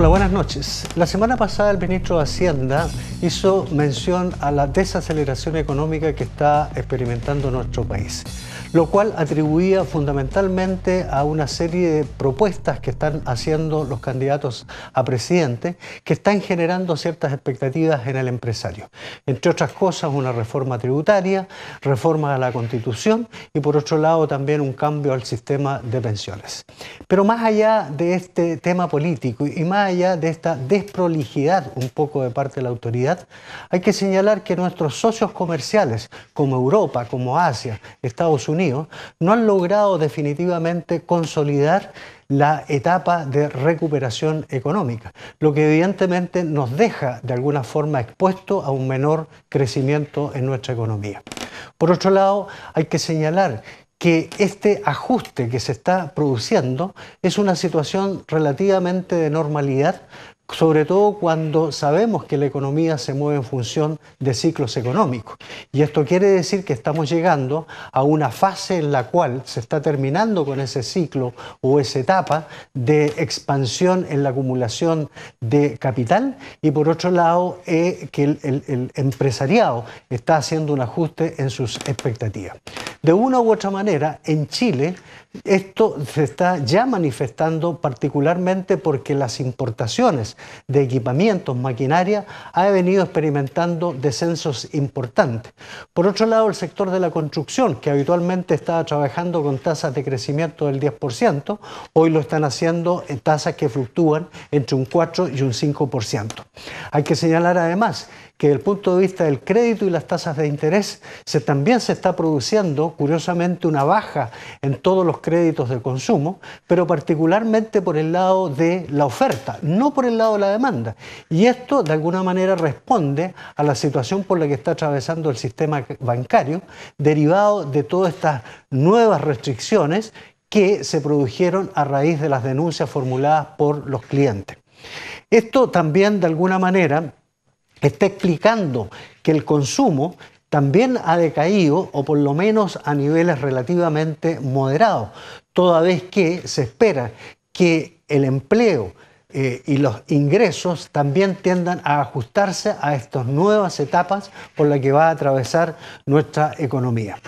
Hola, buenas noches. La semana pasada el ministro de Hacienda hizo mención a la desaceleración económica que está experimentando nuestro país lo cual atribuía fundamentalmente a una serie de propuestas que están haciendo los candidatos a presidente, que están generando ciertas expectativas en el empresario. Entre otras cosas, una reforma tributaria, reforma a la constitución y por otro lado también un cambio al sistema de pensiones. Pero más allá de este tema político y más allá de esta desprolijidad un poco de parte de la autoridad, hay que señalar que nuestros socios comerciales, como Europa, como Asia, Estados Unidos, no han logrado definitivamente consolidar la etapa de recuperación económica, lo que evidentemente nos deja de alguna forma expuesto a un menor crecimiento en nuestra economía. Por otro lado, hay que señalar que este ajuste que se está produciendo es una situación relativamente de normalidad sobre todo cuando sabemos que la economía se mueve en función de ciclos económicos. Y esto quiere decir que estamos llegando a una fase en la cual se está terminando con ese ciclo o esa etapa de expansión en la acumulación de capital y por otro lado eh, que el empresariado está haciendo un ajuste en sus expectativas. De una u otra manera, en Chile esto se está ya manifestando particularmente porque las importaciones de equipamientos, maquinaria, ha venido experimentando descensos importantes. Por otro lado, el sector de la construcción, que habitualmente estaba trabajando con tasas de crecimiento del 10%, hoy lo están haciendo en tasas que fluctúan entre un 4 y un 5%. Hay que señalar además que desde el punto de vista del crédito y las tasas de interés, también se está produciendo, curiosamente, una baja en todos los créditos de consumo, pero particularmente por el lado de la oferta, no por el lado de la demanda. Y esto de alguna manera responde a la situación por la que está atravesando el sistema bancario, derivado de todas estas nuevas restricciones que se produjeron a raíz de las denuncias formuladas por los clientes. Esto también de alguna manera está explicando que el consumo también ha decaído, o por lo menos a niveles relativamente moderados, toda vez que se espera que el empleo eh, y los ingresos también tiendan a ajustarse a estas nuevas etapas por las que va a atravesar nuestra economía.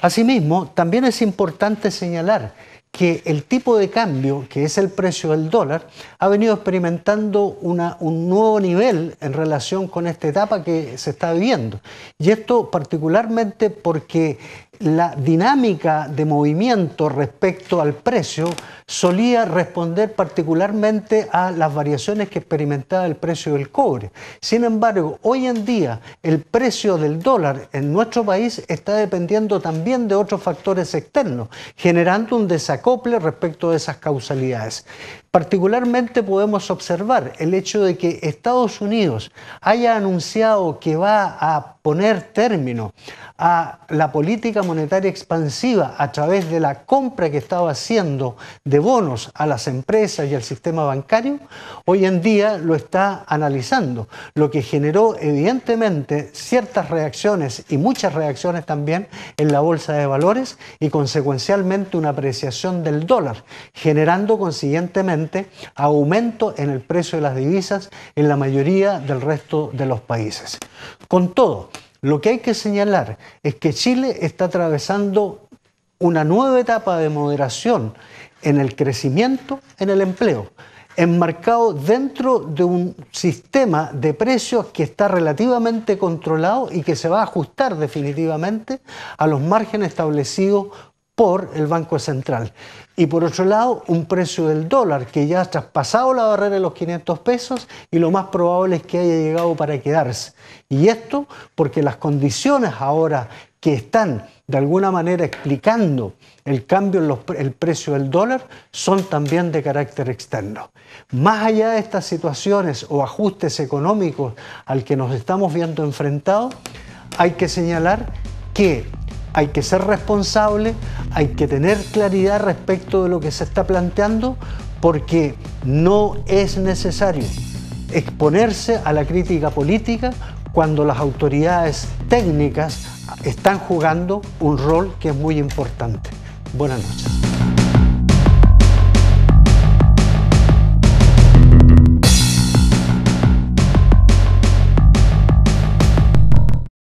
Asimismo, también es importante señalar que el tipo de cambio, que es el precio del dólar, ha venido experimentando un nuevo nivel en relación con esta etapa que se está viviendo. Y esto particularmente porque la dinámica de movimiento respecto al precio solía responder particularmente a las variaciones que experimentaba el precio del cobre. Sin embargo, hoy en día el precio del dólar en nuestro país está dependiendo también de otros factores externos, generando un desacuerdo respecto de esas causalidades. Particularmente podemos observar el hecho de que Estados Unidos haya anunciado que va a poner término a la política monetaria expansiva a través de la compra que estaba haciendo de bonos a las empresas y al sistema bancario, hoy en día lo está analizando, lo que generó evidentemente ciertas reacciones y muchas reacciones también en la bolsa de valores y consecuencialmente una apreciación del dólar, generando consiguientemente aumento en el precio de las divisas en la mayoría del resto de los países. Con todo, lo que hay que señalar es que Chile está atravesando una nueva etapa de moderación en el crecimiento, en el empleo, enmarcado dentro de un sistema de precios que está relativamente controlado y que se va a ajustar definitivamente a los márgenes establecidos por el Banco Central. Y por otro lado, un precio del dólar que ya ha traspasado la barrera de los 500 pesos y lo más probable es que haya llegado para quedarse. Y esto porque las condiciones ahora que están de alguna manera explicando el cambio en el precio del dólar son también de carácter externo. Más allá de estas situaciones o ajustes económicos al que nos estamos viendo enfrentados, hay que señalar que hay que ser responsable, hay que tener claridad respecto de lo que se está planteando, porque no es necesario exponerse a la crítica política cuando las autoridades técnicas están jugando un rol que es muy importante. Buenas noches.